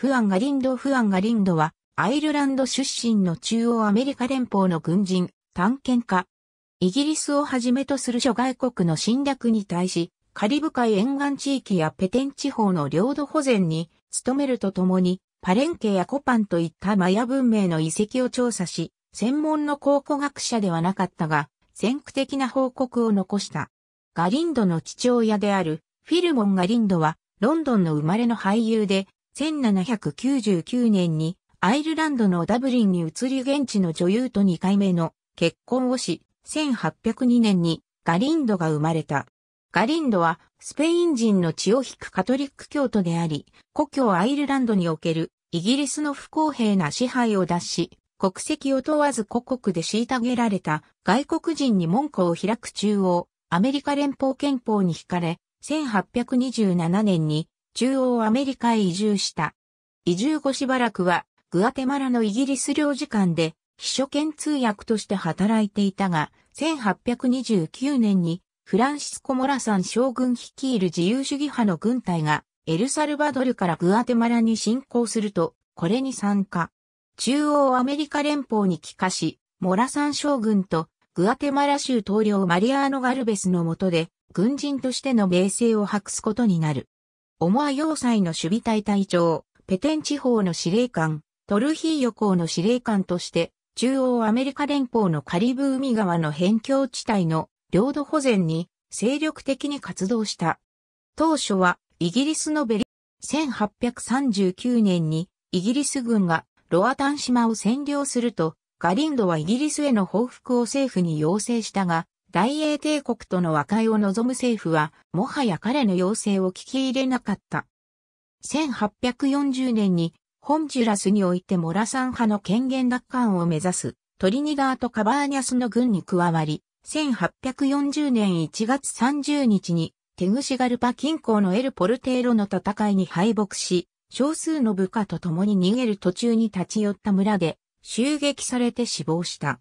フアン・ガリンド・フアン・ガリンドは、アイルランド出身の中央アメリカ連邦の軍人、探検家。イギリスをはじめとする諸外国の侵略に対し、カリブ海沿岸地域やペテン地方の領土保全に努めるとともに、パレンケやコパンといったマヤ文明の遺跡を調査し、専門の考古学者ではなかったが、先駆的な報告を残した。ガリンドの父親であるフィルモン・ガリンドは、ロンドンの生まれの俳優で、1799年にアイルランドのダブリンに移り現地の女優と2回目の結婚をし、1802年にガリンドが生まれた。ガリンドはスペイン人の血を引くカトリック教徒であり、故郷アイルランドにおけるイギリスの不公平な支配を脱し、国籍を問わず故国で虐げられた外国人に門戸を開く中央アメリカ連邦憲法に惹かれ、1827年に中央アメリカへ移住した。移住後しばらくは、グアテマラのイギリス領事館で、秘書兼通訳として働いていたが、1829年に、フランシスコ・モラさん将軍率いる自由主義派の軍隊が、エルサルバドルからグアテマラに侵攻すると、これに参加。中央アメリカ連邦に帰化し、モラさん将軍とグアテマラ州統領マリアーノ・ガルベスの下で、軍人としての名声を博すことになる。オモア要塞の守備隊隊長、ペテン地方の司令官、トルヒーヨ港の司令官として、中央アメリカ連邦のカリブ海側の辺境地帯の領土保全に精力的に活動した。当初はイギリスのベリ、1839年にイギリス軍がロアタン島を占領すると、ガリンドはイギリスへの報復を政府に要請したが、大英帝国との和解を望む政府は、もはや彼の要請を聞き入れなかった。1840年に、ホンジュラスにおいてモラサン派の権限奪還を目指す、トリニダーとカバーニャスの軍に加わり、1840年1月30日に、テグシガルパ近郊のエル・ポルテーロの戦いに敗北し、少数の部下と共に逃げる途中に立ち寄った村で、襲撃されて死亡した。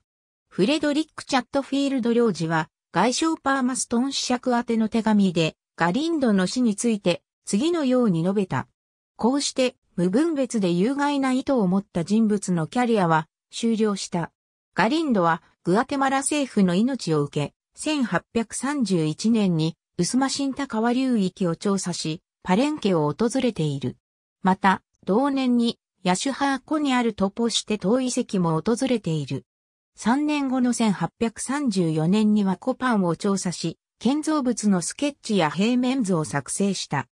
フレドリック・チャットフィールド領事は、外相パーマストン子爵宛ての手紙で、ガリンドの死について、次のように述べた。こうして、無分別で有害な意図を持った人物のキャリアは、終了した。ガリンドは、グアテマラ政府の命を受け、1831年に、ウスマシンタ川流域を調査し、パレンケを訪れている。また、同年に、ヤシュハー湖にあるトポして遠遺跡も訪れている。3年後の1834年にはコパンを調査し、建造物のスケッチや平面図を作成した。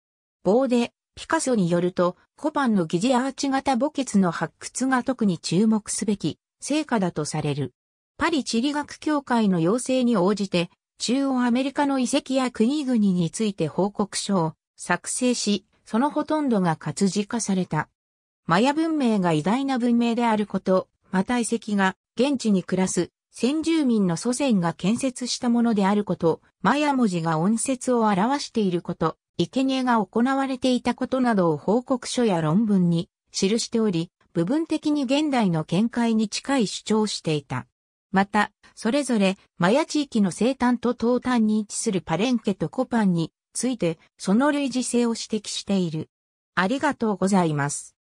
棒で、ピカソによると、コパンの疑似アーチ型墓穴の発掘が特に注目すべき成果だとされる。パリ地理学協会の要請に応じて、中央アメリカの遺跡や国々について報告書を作成し、そのほとんどが活字化された。マヤ文明が偉大な文明であること、また遺跡が現地に暮らす先住民の祖先が建設したものであること、マヤ文字が音節を表していること、生贄が行われていたことなどを報告書や論文に記しており、部分的に現代の見解に近い主張をしていた。また、それぞれマヤ地域の生誕と東端に位置するパレンケとコパンについて、その類似性を指摘している。ありがとうございます。